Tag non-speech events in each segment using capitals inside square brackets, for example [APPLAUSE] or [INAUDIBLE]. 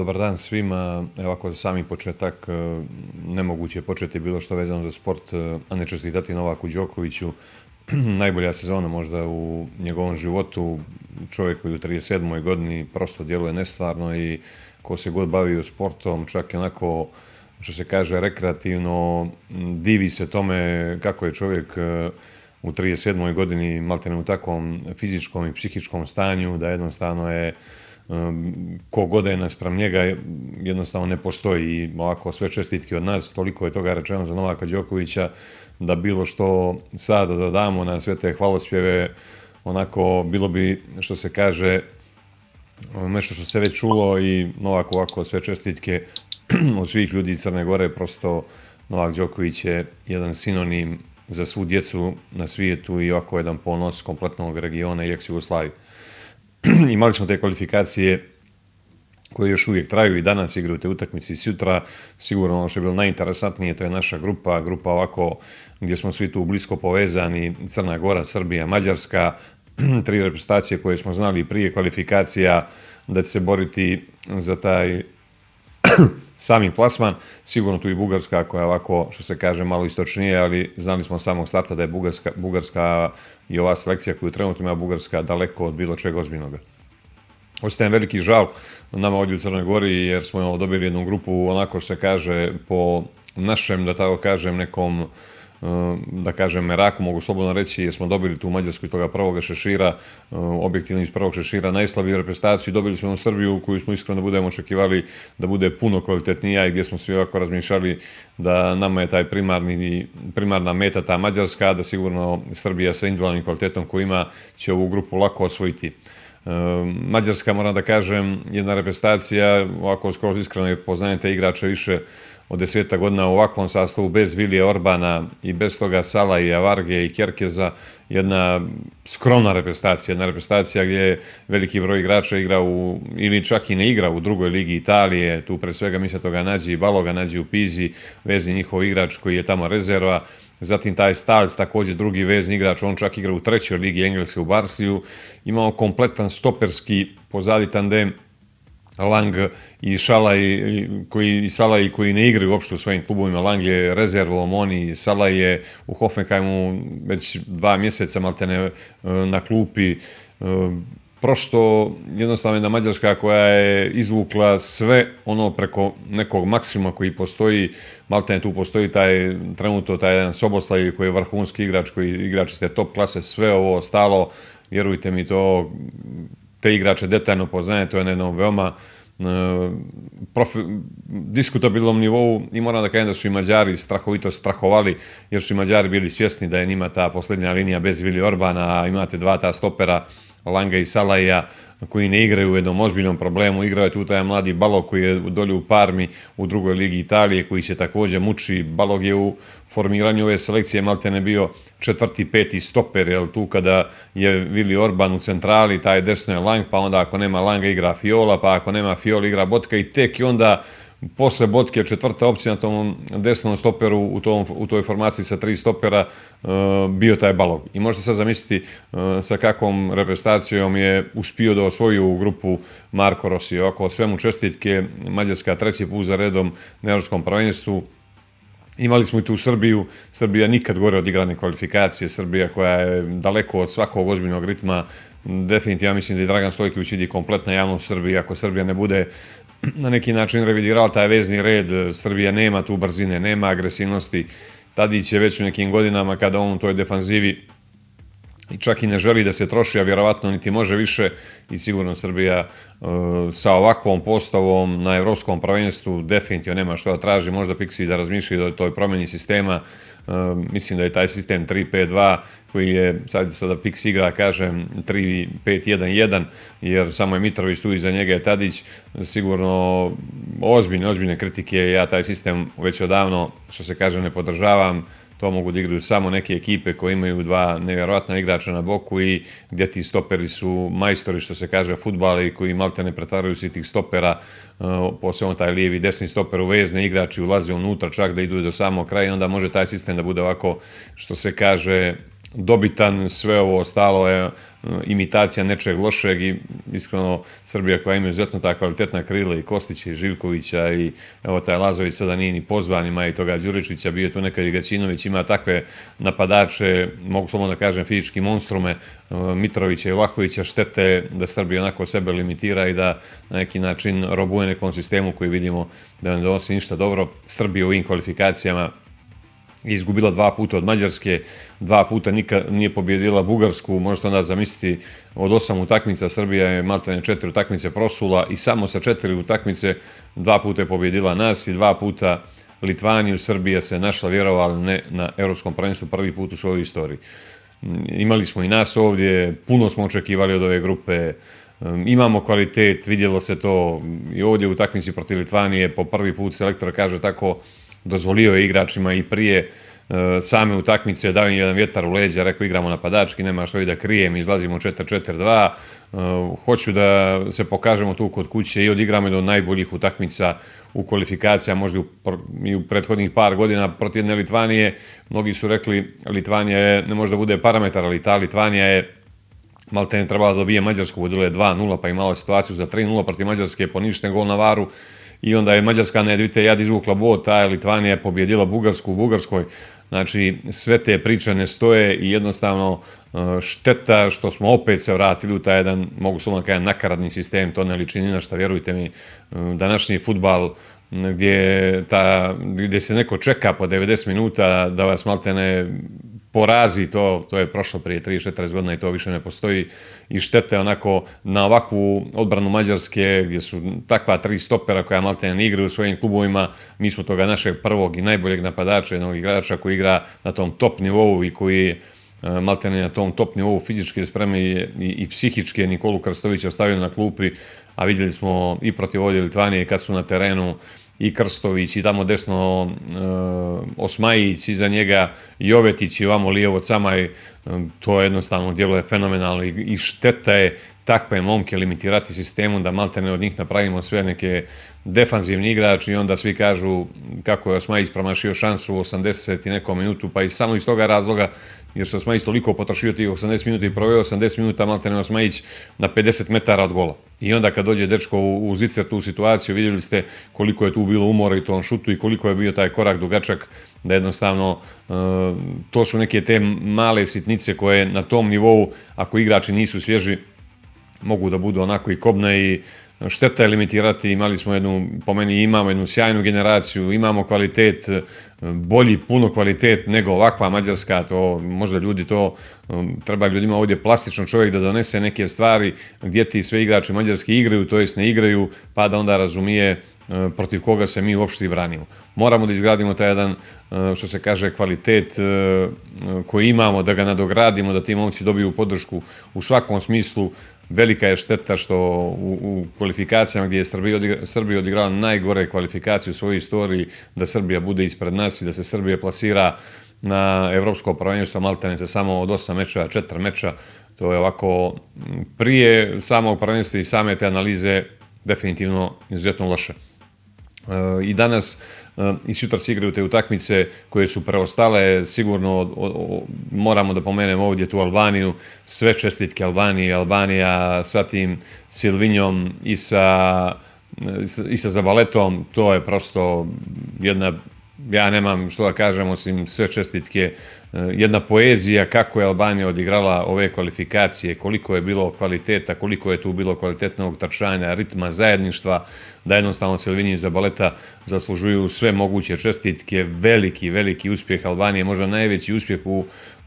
Dobar dan svima. Evo ako za sami početak, e, nemoguće je početi bilo što vezano za sport, e, a neće se i dati Novaku Đokoviću. [CLEARS THROAT] Najbolja sezona možda u njegovom životu. Čovjek koji u 37. godini prosto djeluje nestvarno i ko se god bavi u sportom, čak i onako, što se kaže, rekreativno, divi se tome kako je čovjek e, u 37. godini, malo te ne u takvom fizičkom i psihičkom stanju, da jednostavno je kogoda je naspram njega, jednostavno ne postoji. I ovako, sve čestitke od nas, toliko je toga rečeno za Novaka Đokovića, da bilo što sada dodamo na sve te hvalospjeve, onako, bilo bi, što se kaže, nešto što se već čulo i Novak ovako sve čestitke od svih ljudi Crne Gore, prosto Novak Đoković je jedan sinonim za svu djecu na svijetu i ovako jedan ponos kompletnog regiona i ex Jugoslavije. [CLEARS THROAT] imali smo te kvalifikacije koje još uvijek traju i danas igraju te utakmice i sutra. Sigurno ono što je bilo najinteresantnije to je naša grupa, grupa ovako gdje smo svi tu blisko povezani, Crna Gora, Srbija, Mađarska, [CLEARS THROAT] tri reprezentacije koje smo znali prije kvalifikacija da će se boriti za taj [CLEARS THROAT] sami plasman, sigurno tu i Bugarska koja je ovako, što se kaže, malo istočnije, ali znali smo od samog starta da je Bugarska, Bugarska i ova selekcija koju trenutno ima Bugarska daleko od bilo čega ozbiljnoga. Ostajem veliki žal nama ovdje u Crnoj Gori jer smo dobili jednu grupu onako što se kaže po našem, da tako kažem, nekom Eh, da kažem, meraku, mogu slobodno reći, jer smo dobili tu Mađarsku iz toga prvog šešira, eh, objektivno iz prvog šešira, najslabiju reprezentaciju, dobili smo u Srbiju, koju smo iskreno da budemo očekivali da bude puno kvalitetnija i gdje smo svi ovako razmišljali da nama je taj primarni, primarna meta ta Mađarska, da sigurno Srbija sa individualnim kvalitetom koji ima će ovu grupu lako osvojiti. Ehm, Mađarska, moram da kažem, jedna reprezentacija, ovako skroz iskreno poznajete igrača više od deseta godina u ovakvom sastavu, bez Vilije Orbana i bez toga Sala i Avarge i Kerkeza, jedna skromna reprezentacija, jedna reprezentacija gdje veliki broj igrača igra u, ili čak i ne igra u drugoj ligi Italije, tu pre svega mi se toga nađe i Baloga nađi u Pizi, vezi njihov igrač koji je tamo rezerva, Zatim taj Stiles, također drugi vezni igrač, on čak igra u trećoj ligi Engelske u Barsiju, imao kompletan stoperski pozadi tandem Lang i Šalaj, koji, i Salaj koji ne igra uopšte u svojim klubovima. Lang je rezervom, oni i Salaj je u Hoffenheimu već dva mjeseca, malte ne, e, na klupi, e, prosto jednostavno jedna Mađarska koja je izvukla sve ono preko nekog maksima koji postoji, Malten tu postoji taj trenutno taj jedan Soboslav koji je vrhunski igrač, koji igrač ste top klase, sve ovo ostalo, vjerujte mi to, te igrače detaljno poznaje, to je na jednom veoma uh, diskutabilnom nivou i moram da kažem da su i Mađari strahovito strahovali jer su i Mađari bili svjesni da je njima ta posljednja linija bez Vili Orbana, imate dva ta stopera Langa i Salaja koji ne igraju u jednom ozbiljnom problemu. Igrao je tu taj mladi Balog koji je dolje u Parmi u drugoj ligi Italije koji se također muči. Balog je u formiranju ove selekcije malte ne bio četvrti, peti stoper, jer tu kada je Vili Orban u centrali, taj desno je Lang, pa onda ako nema Langa igra Fiola, pa ako nema Fiola igra Botka i tek i onda posle Botke četvrta opcija na tom desnom stoperu u, tom, u toj formaciji sa tri stopera e, bio taj balog. I možete sad zamisliti e, sa kakvom reprezentacijom je uspio da osvoji u grupu Marko Rossi. Oko svemu čestitke, Mađarska treći put za redom na Evropskom prvenstvu, Imali smo i tu Srbiju, Srbija nikad gore od igrane kvalifikacije, Srbija koja je daleko od svakog ozbiljnog ritma, definitivno ja mislim da i Dragan Stojković vidi kompletna javnost Srbije, ako Srbija ne bude na neki način revidirala taj vezni red, e, Srbija nema tu brzine, nema agresivnosti, Tadić je već u nekim godinama kada on u toj defanzivi i čak i ne želi da se troši, a vjerovatno niti može više i sigurno Srbija e, sa ovakvom postavom na evropskom prvenstvu definitivno nema što da traži, možda Pixi da razmišlji o toj promjeni sistema, e, mislim da je taj sistem 3-5-2 koji je, sad sada Pix igra, kažem, 3-5-1-1, jer samo je Mitrović tu iza njega je Tadić, sigurno ozbiljne, ozbiljne kritike, ja taj sistem već odavno, što se kaže, ne podržavam, to mogu da igraju samo neke ekipe koje imaju dva nevjerojatna igrača na boku i gdje ti stoperi su majstori, što se kaže, futbali koji malte ne pretvaraju svi tih stopera, e, posebno taj lijevi desni stoper u vezne igrači ulaze unutra čak da idu do samog kraja i onda može taj sistem da bude ovako, što se kaže, dobitan, sve ovo ostalo je e, imitacija nečeg lošeg i iskreno Srbija koja ima izuzetno ta kvalitetna krila i Kostića i Živkovića i evo taj Lazović sada nije ni pozvan, ima i toga Đuričića, bio je tu nekad i Gaćinović, ima takve napadače, mogu samo da kažem fizički monstrume, e, Mitrovića i Vlahovića, štete da Srbija onako sebe limitira i da na neki način robuje nekom sistemu koji vidimo da ne donosi ništa dobro. Srbija u ovim kvalifikacijama je izgubila dva puta od Mađarske, dva puta nikad nije pobjedila Bugarsku, možete onda zamisliti od osam utakmica Srbija je maltene četiri utakmice prosula i samo sa četiri utakmice dva puta je pobjedila nas i dva puta Litvaniju, Srbija se našla vjerovali ne na Europskom prvenstvu prvi put u svojoj istoriji. Mm, imali smo i nas ovdje, puno smo očekivali od ove grupe, mm, imamo kvalitet, vidjelo se to i ovdje u takmici protiv Litvanije, po prvi put selektor kaže tako, dozvolio je igračima i prije e, same utakmice, dao im jedan vjetar u leđa, rekao igramo napadački, nema što i da krijem, izlazimo 4-4-2, e, hoću da se pokažemo tu kod kuće i odigramo do najboljih utakmica u kvalifikacija, možda i u prethodnih par godina protiv jedne Litvanije. Mnogi su rekli, Litvanija ne može da bude parametar, ali ta Litvanija je Malten je trebala da dobije Mađarsku, vodila je 2-0, pa imala situaciju za 3-0 protiv Mađarske, poništen gol na varu i onda je Mađarska na Edvite Jad izvukla vota, a Litvanija pobjedila Bugarsku u Bugarskoj. Znači, sve te priče ne stoje i jednostavno e, šteta što smo opet se vratili u taj jedan, mogu se ono kajem, nakaradni sistem, to ne liči nina što, vjerujte mi, e, današnji futbal gdje, ta, gdje se neko čeka po 90 minuta da vas malte ne porazi, to, to je prošlo prije 3-4 godina i to više ne postoji i štete onako na ovakvu odbranu Mađarske gdje su takva tri stopera koja malte ne igraju u svojim klubovima, mi smo toga našeg prvog i najboljeg napadača, jednog igrača koji igra na tom top nivou i koji e, malte ne na tom top nivou fizičke spreme i, i, i psihičke Nikolu Krstovića ostavili na klupi, a vidjeli smo i protiv ovdje Litvanije kad su na terenu i Krstović i tamo desno e, Osmajić i za njega Jovetić i ovamo Lijevo Camaj, e, to jednostavno djelo je fenomenalno i, šteta je takve momke limitirati sistemu da malte ne od njih napravimo sve neke defanzivni igrač i onda svi kažu kako je Osmajić promašio šansu u 80 i nekom minutu, pa i samo iz toga razloga jer se Osmajić toliko potrošio tih 80 minuta i proveo 80 minuta Maltene Osmajić na 50 metara od gola. I onda kad dođe dečko u, zicer tu situaciju, vidjeli ste koliko je tu bilo umora i tom šutu i koliko je bio taj korak dugačak da jednostavno e, to su neke te male sitnice koje na tom nivou, ako igrači nisu svježi, mogu da budu onako i kobne i šteta je limitirati, imali smo jednu, po meni imamo jednu sjajnu generaciju, imamo kvalitet, eh, bolji, puno kvalitet nego ovakva Mađarska, to možda ljudi to, eh, treba ljudima ovdje plastično čovjek da donese neke stvari gdje ti sve igrači Mađarski igraju, to jest ne igraju, pa da onda razumije E, protiv koga se mi uopšte i branimo. Moramo da izgradimo taj jedan, e, što se kaže, kvalitet e, koji imamo, da ga nadogradimo, da ti momci dobiju podršku u svakom smislu. Velika je šteta što u, kvalifikacijama gdje je Srbija, odigra, najgore kvalifikaciju u svojoj istoriji, da Srbija bude ispred nas i da se Srbija plasira na evropsko prvenstvo Maltenice samo od 8 mečeva, četiri meča, to je ovako prije samog prvenstva i same te analize definitivno izuzetno loše. E, I danas e, i sutra se igraju te utakmice koje su preostale, sigurno moramo da pomenemo ovdje tu Albaniju, sve čestitke Albanije, Albanija sa tim Silvinjom i sa, e, i sa Zabaletom, to je prosto jedna, ja nemam što da kažem osim sve čestitke jedna poezija kako je Albanija odigrala ove kvalifikacije, koliko je bilo kvaliteta, koliko je tu bilo kvalitetnog trčanja, ritma, zajedništva, da jednostavno Silvini za baleta zaslužuju sve moguće čestitke, veliki, veliki uspjeh Albanije, možda najveći uspjeh u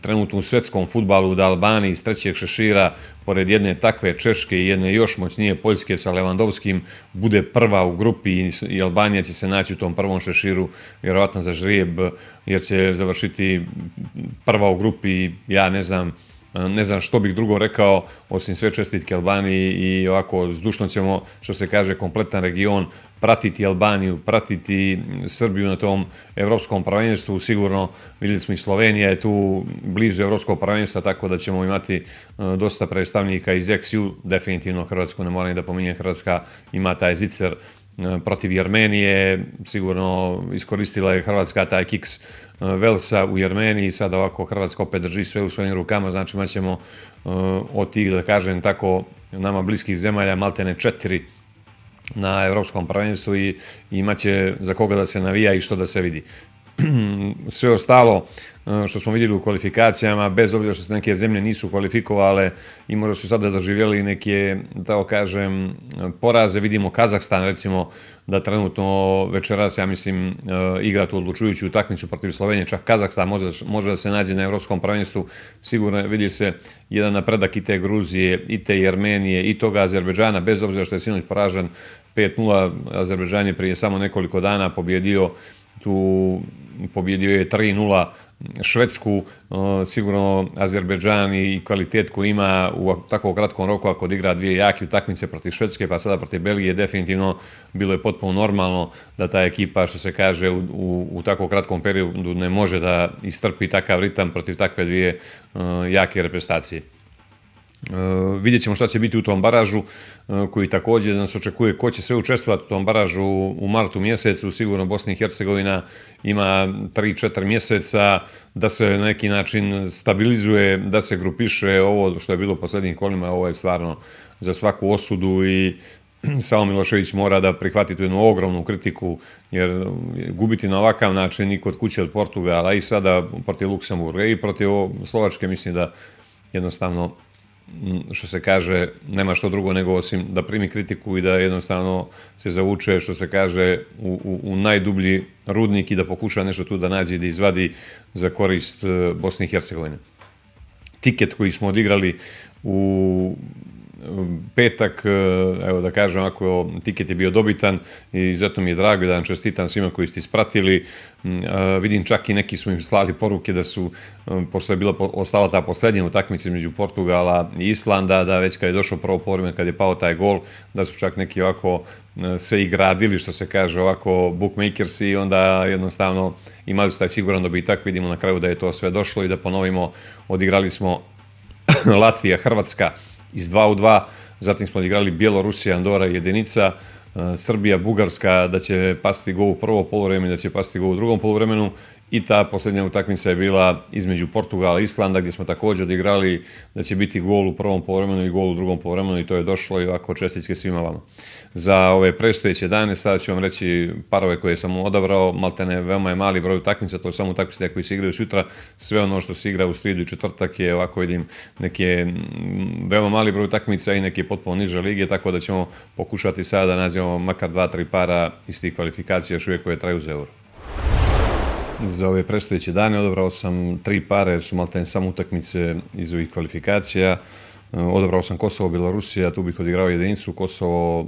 trenutnom svetskom futbalu da Albanija iz trećeg šešira pored jedne takve Češke i jedne još moćnije Poljske sa Levandovskim bude prva u grupi i Albanija će se naći u tom prvom šeširu vjerovatno za žrijeb jer će završiti prva u grupi, ja ne znam, ne znam što bih drugo rekao, osim sve čestitke Albaniji i ovako zdušno ćemo, što se kaže, kompletan region pratiti Albaniju, pratiti Srbiju na tom evropskom prvenstvu. Sigurno, vidjeli smo i Slovenija je tu blizu evropskog prvenstva, tako da ćemo imati e, dosta predstavnika iz XU, definitivno Hrvatsku, ne moram i da pominjem, Hrvatska ima taj zicer e, protiv Jermenije, sigurno iskoristila je Hrvatska taj kiks Eh, Velsa u Jermeniji, sad ovako Hrvatska opet drži sve u svojim rukama, znači imaćemo eh, od tih, da kažem tako, nama bliskih zemalja, maltene četiri na evropskom prvenstvu i će za koga da se navija i što da se vidi. [CLEARS THROAT] sve ostalo e, što smo vidjeli u kvalifikacijama, bez obzira što se neke zemlje nisu kvalifikovale i možda su sada doživjeli neke, da kažem, poraze. Vidimo Kazahstan, recimo, da trenutno večeras, ja mislim, e, igra tu odlučujuću utakmicu protiv Slovenije, čak Kazahstan može, može da se nađe na evropskom prvenstvu. Sigurno vidi se jedan napredak i te Gruzije, i te Jermenije, i toga Azerbeđana, bez obzira što je sinoć poražen 5-0, Azerbeđan je prije samo nekoliko dana pobjedio tu pobjedio je 3-0 Švedsku, e, sigurno Azerbeđan i kvalitet koji ima u tako kratkom roku ako odigra dvije jake utakmice protiv Švedske pa sada protiv Belgije definitivno bilo je potpuno normalno da ta ekipa što se kaže u, u, u tako kratkom periodu ne može da istrpi takav ritam protiv takve dvije e, jake reprezentacije. Uh, vidjet ćemo šta će biti u tom baražu uh, koji također nas očekuje ko će sve učestvati u tom baražu u, martu mjesecu, sigurno Bosni i Hercegovina ima 3-4 mjeseca da se na neki način stabilizuje, da se grupiše ovo što je bilo u posljednjim kolima, ovo je stvarno za svaku osudu i [CLEARS THROAT] Samo Milošević mora da prihvati tu jednu ogromnu kritiku, jer gubiti na ovakav način i kod kuće od Portugala i sada protiv Luksemburga i protiv Slovačke, mislim da jednostavno što se kaže, nema što drugo nego osim da primi kritiku i da jednostavno se zavuče, što se kaže, u, u, u najdublji rudnik i da pokuša nešto tu da nađe i da izvadi za korist e, Bosne i Hercegovine. Tiket koji smo odigrali u petak, e, evo da kažem, ako tiket je bio dobitan i zato mi je drago da vam čestitam svima koji ste ispratili. Mm, e, vidim čak i neki su im slali poruke da su, e, pošto je bila ostala ta posljednja utakmica među Portugala i Islanda, da već kad je došao prvo porime, kad je pao taj gol, da su čak neki ovako se i gradili, što se kaže, ovako bookmakers i onda jednostavno imali su taj siguran dobitak, vidimo na kraju da je to sve došlo i da ponovimo, odigrali smo [COUGHS] Latvija, Hrvatska, iz 2 u 2, zatim smo igrali Bjelorusija, Andora, Jedinica, e, Srbija, Bugarska, da će pasti go u prvo polovremenu, da će pasti go u drugom polovremenu. I ta posljednja utakmica je bila između Portugala i Islanda gdje smo također odigrali da će biti gol u prvom povremenu i gol u drugom povremenu i to je došlo i ovako čestitke svima vama. Za ove prestojeće dane sada ću vam reći parove koje sam odabrao, maltene veoma je mali broj utakmica, to je samo utakmice koji se igraju sutra, sve ono što se igra u sridu i četvrtak je ovako vidim neke veoma mali broj utakmica i neke potpuno niže lige, tako da ćemo pokušati sada da nazivamo makar dva, tri para iz tih kvalifikacija još uvijek koje traju za Euro. Za ove predstavljeće dane odobrao sam tri pare, jer su malo ten samo utakmice iz ovih kvalifikacija. Odabrao sam Kosovo, Bjelorusija, tu bih odigrao jedinicu. Kosovo e,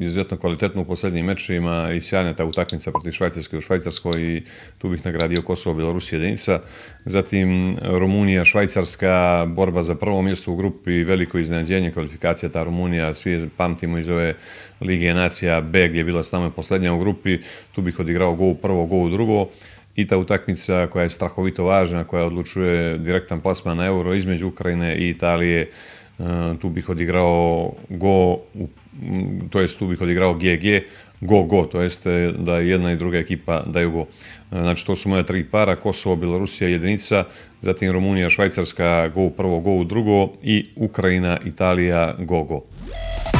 izvjetno kvalitetno u posljednjim mečima i sjajna ta utakmica protiv Švajcarske u Švajcarskoj i tu bih nagradio Kosovo, Bjelorusija, jedinica. Zatim Rumunija, Švajcarska, borba za prvo mjesto u grupi, veliko iznenađenje kvalifikacija ta Rumunija, svi pamtimo iz ove Lige Nacija B gdje je bila s nama posljednja u grupi, tu bih odigrao go u prvo, go u drugo i ta utakmica koja je strahovito važna, koja odlučuje direktan plasman na euro između Ukrajine i Italije, e, tu bih odigrao go, to jest tu bih odigrao GG, go, go, to jest e, da jedna i druga ekipa daju go. E, znači to su moja tri para, Kosovo, Bjelorusija, jedinica, zatim Rumunija, Švajcarska, go prvo, go drugo i Ukrajina, Italija, go, Go, go.